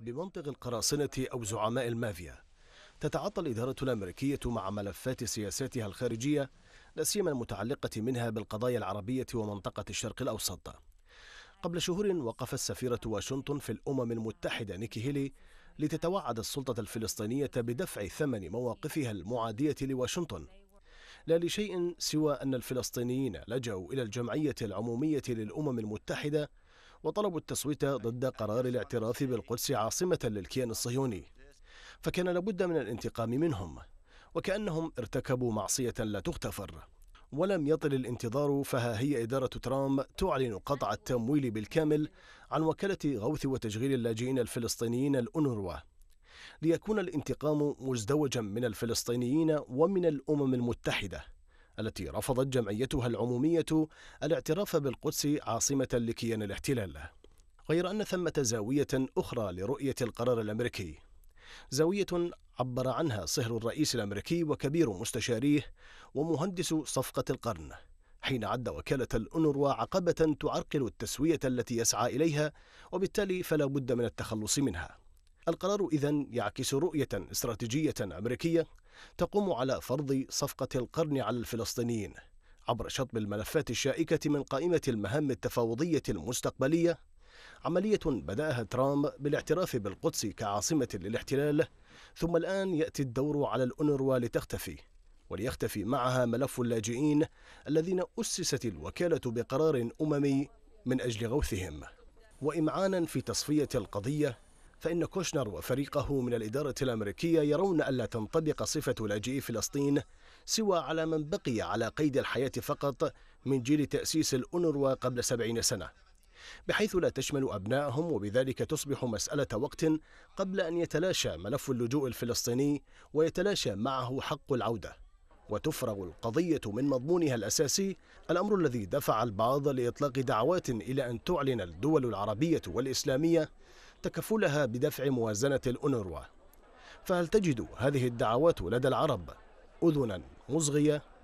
بمنطق القراصنة أو زعماء المافيا تتعاطى الإدارة الأمريكية مع ملفات سياساتها الخارجية لا سيما المتعلقة منها بالقضايا العربية ومنطقة الشرق الأوسط قبل شهور وقف السفيرة واشنطن في الأمم المتحدة نيكي هيلي لتتوعد السلطة الفلسطينية بدفع ثمن مواقفها المعادية لواشنطن لا لشيء سوى أن الفلسطينيين لجأوا إلى الجمعية العمومية للأمم المتحدة وطلبوا التصويت ضد قرار الاعتراف بالقدس عاصمة للكيان الصهيوني فكان لابد من الانتقام منهم وكأنهم ارتكبوا معصية لا تغتفر ولم يطل الانتظار فها هي إدارة ترامب تعلن قطع التمويل بالكامل عن وكالة غوث وتشغيل اللاجئين الفلسطينيين الأونروا ليكون الانتقام مزدوجا من الفلسطينيين ومن الأمم المتحدة التي رفضت جمعيتها العمومية الاعتراف بالقدس عاصمة لكيان الاحتلال غير أن ثمة زاوية أخرى لرؤية القرار الأمريكي زاوية عبر عنها صهر الرئيس الأمريكي وكبير مستشاريه ومهندس صفقة القرن حين عد وكالة الانروا عقبة تعرقل التسوية التي يسعى إليها وبالتالي فلا بد من التخلص منها القرار إذا يعكس رؤية استراتيجية أمريكية تقوم على فرض صفقة القرن على الفلسطينيين عبر شطب الملفات الشائكة من قائمة المهام التفاوضية المستقبلية عملية بدأها ترامب بالاعتراف بالقدس كعاصمة للاحتلال ثم الآن يأتي الدور على الأونروا لتختفي وليختفي معها ملف اللاجئين الذين أسست الوكالة بقرار أممي من أجل غوثهم وإمعانا في تصفية القضية فإن كوشنر وفريقه من الإدارة الأمريكية يرون ألا تنطبق صفة لاجئي فلسطين سوى على من بقي على قيد الحياة فقط من جيل تأسيس الأونروا قبل سبعين سنة بحيث لا تشمل أبنائهم وبذلك تصبح مسألة وقت قبل أن يتلاشى ملف اللجوء الفلسطيني ويتلاشى معه حق العودة وتفرغ القضية من مضمونها الأساسي الأمر الذي دفع البعض لإطلاق دعوات إلى أن تعلن الدول العربية والإسلامية تكفلها بدفع موازنة الأونروا فهل تجد هذه الدعوات لدى العرب أذنا مصغية